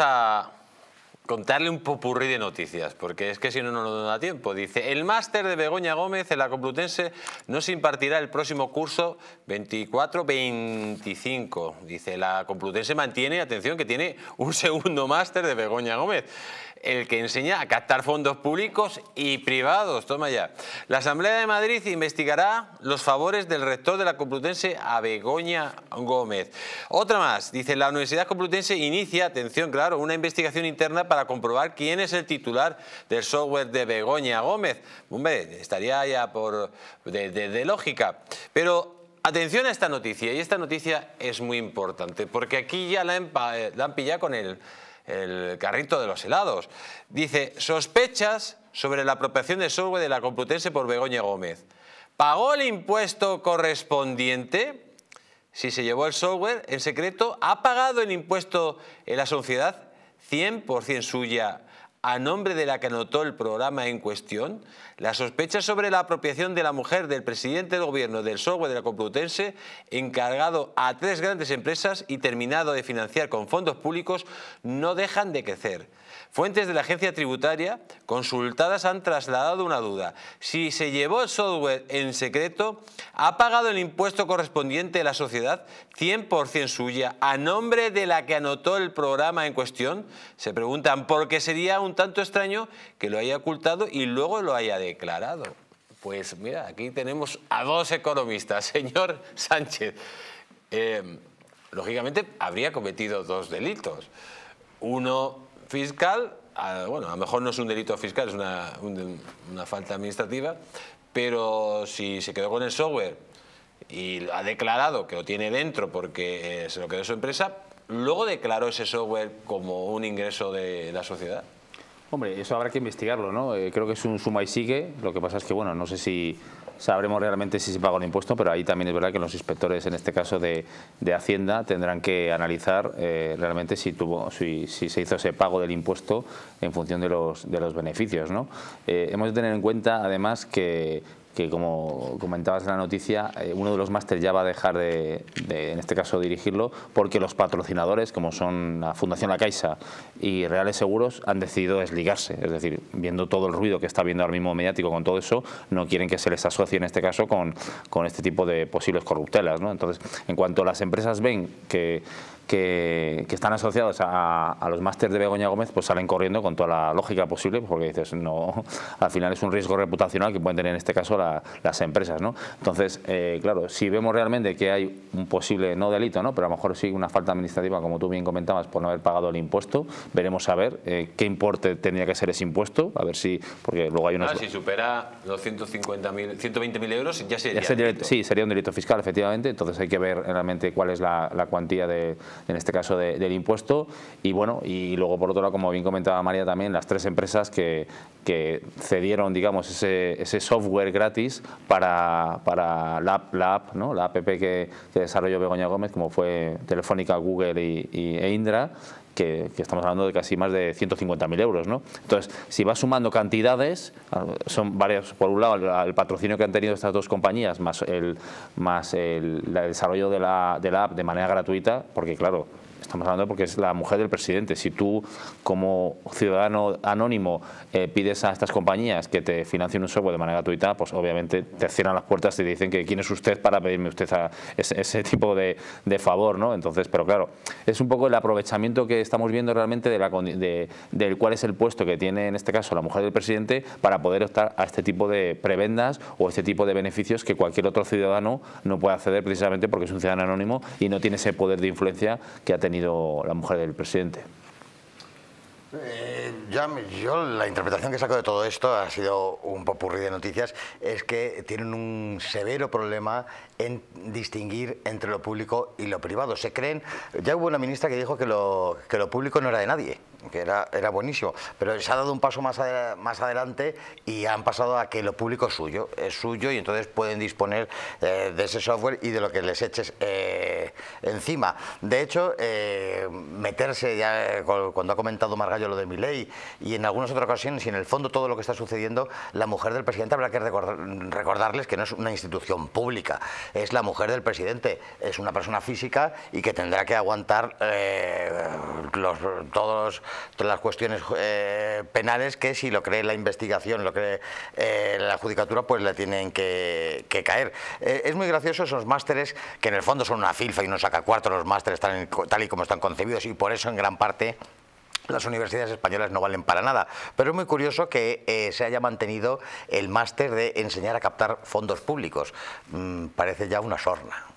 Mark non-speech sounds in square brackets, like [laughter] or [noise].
a contarle un popurrí de noticias, porque es que si no, no nos da tiempo. Dice, el máster de Begoña Gómez en la Complutense no se impartirá el próximo curso 24-25. Dice, la Complutense mantiene, atención, que tiene un segundo máster de Begoña Gómez el que enseña a captar fondos públicos y privados. Toma ya. La Asamblea de Madrid investigará los favores del rector de la Complutense a Begoña Gómez. Otra más. Dice, la Universidad Complutense inicia, atención, claro, una investigación interna para comprobar quién es el titular del software de Begoña Gómez. Hombre, estaría ya por... de, lógica. Pero Atención a esta noticia, y esta noticia es muy importante, porque aquí ya la eh, la han pillado con el, el carrito de los helados. Dice, sospechas sobre la apropiación de software de la Complutense por Begoña Gómez. ¿Pagó el impuesto correspondiente? Si se llevó el software en secreto, ¿ha pagado el impuesto en la sociedad 100% suya a nombre de la que anotó el programa en cuestión, las sospechas sobre la apropiación de la mujer del presidente del gobierno del software de la Complutense, encargado a tres grandes empresas y terminado de financiar con fondos públicos, no dejan de crecer. Fuentes de la agencia tributaria consultadas han trasladado una duda. Si se llevó el software en secreto, ha pagado el impuesto correspondiente de la sociedad 100% suya a nombre de la que anotó el programa en cuestión? Se preguntan, porque sería un tanto extraño que lo haya ocultado y luego lo haya declarado. Pues mira, aquí tenemos a dos economistas. [laughs] Señor Sánchez, eh, lógicamente habría cometido dos delitos. Uno fiscal, ah, bueno, a lo mejor no es un delito fiscal, es una falta administrativa, pero si se quedó con el software y ha declarado que lo tiene dentro porque eh, se lo quedó su empresa, luego declaró ese software como un ingreso de la sociedad. Hombre, eso habrá que investigarlo, ¿no? Eh, creo que es un suma y sigue. Lo que pasa es que, bueno, no sé si sabremos realmente si se paga el impuesto, pero ahí también es verdad que los inspectores, en este caso de, Hacienda, tendrán que analizar eh, realmente si, tuvo, si, se hizo ese pago del impuesto en función de los, de los beneficios, ¿no? Eh, hemos de tener en cuenta, además, que que como comentabas en la noticia, eh, uno de los másters ya va a dejar de, en este caso, dirigirlo porque los patrocinadores, como son la Fundación La Caixa y Reales Seguros, han decidido desligarse. Es decir, viendo todo el ruido que está viendo ahora mismo mediático con todo eso, no quieren que se les asocie en este caso con, con este tipo de posibles corruptelas. Entonces, en cuanto las empresas ven que, que, están asociados a, a los másters de Begoña Gómez, pues salen corriendo con toda la lógica posible, porque dices, no, al final es un riesgo reputacional que pueden tener en este caso las empresas. ¿no? Entonces, eh, claro, si vemos realmente que hay un posible, no delito, ¿no? pero a lo mejor sí una falta administrativa, como tú bien comentabas, por no haber pagado el impuesto, veremos a ver eh, qué importe tendría que ser ese impuesto, a ver si, porque luego hay ah, una si supera los 120.000 euros ya sería, Sí, sería un delito fiscal, efectivamente, entonces hay que ver realmente cuál es la, cuantía, de, en este caso, del impuesto y bueno, y luego por otro lado, como bien comentaba María también, las tres empresas que, que cedieron, digamos, ese, ese software gratis para, la, app, ¿no? la app que, desarrolló Begoña Gómez, como fue Telefónica, Google y, e Indra, que, estamos hablando de casi más de 150.000 euros. ¿no? Entonces, si vas sumando cantidades, ah, son varias, por un lado, el, patrocinio que han tenido estas dos compañías, más el, más el desarrollo de la, de la app de manera gratuita, porque claro, Estamos hablando porque es la mujer del presidente. Si tú, como ciudadano anónimo, eh, pides a estas compañías que te financien un software de manera gratuita, pues obviamente te cierran las puertas y te dicen que quién es usted para pedirme usted ese, tipo de, favor, ¿no? Entonces, pero claro, es un poco el aprovechamiento que estamos viendo realmente de, la, de, de cuál es el puesto que tiene, en este caso, la mujer del presidente para poder optar a este tipo de prebendas o este tipo de beneficios que cualquier otro ciudadano no puede acceder precisamente porque es un ciudadano anónimo y no tiene ese poder de influencia que ha tenido la mujer del presidente? Eh, ya, yo la interpretación que saco de todo esto ha sido un popurrí de noticias, es que tienen un severo problema en distinguir entre lo público y lo privado. Se creen, ya hubo una ministra que dijo que lo, que lo público no era de nadie que era, era buenísimo, pero se ha dado un paso más, más adelante y han pasado a que lo público es suyo, es suyo y entonces pueden disponer eh, de ese software y de lo que les eches eh, encima. De hecho, eh, meterse, ya cuando ha comentado Margallo lo de mi ley y en algunas otras ocasiones y en el fondo todo lo que está sucediendo, la mujer del presidente habrá que recordarles que no es una institución pública, es la mujer del presidente, es una persona física y que tendrá que aguantar los, todos todas las cuestiones eh, penales que si lo cree la investigación, lo cree eh, la judicatura, pues le tienen que, caer. Eh, es muy gracioso esos másteres que en el fondo son una filfa y no saca cuarto los másteres tal, tal y como están concebidos y por eso en gran parte las universidades españolas no valen para nada, pero es muy curioso que se haya mantenido el máster de enseñar a captar fondos públicos. Mm, parece ya una sorna.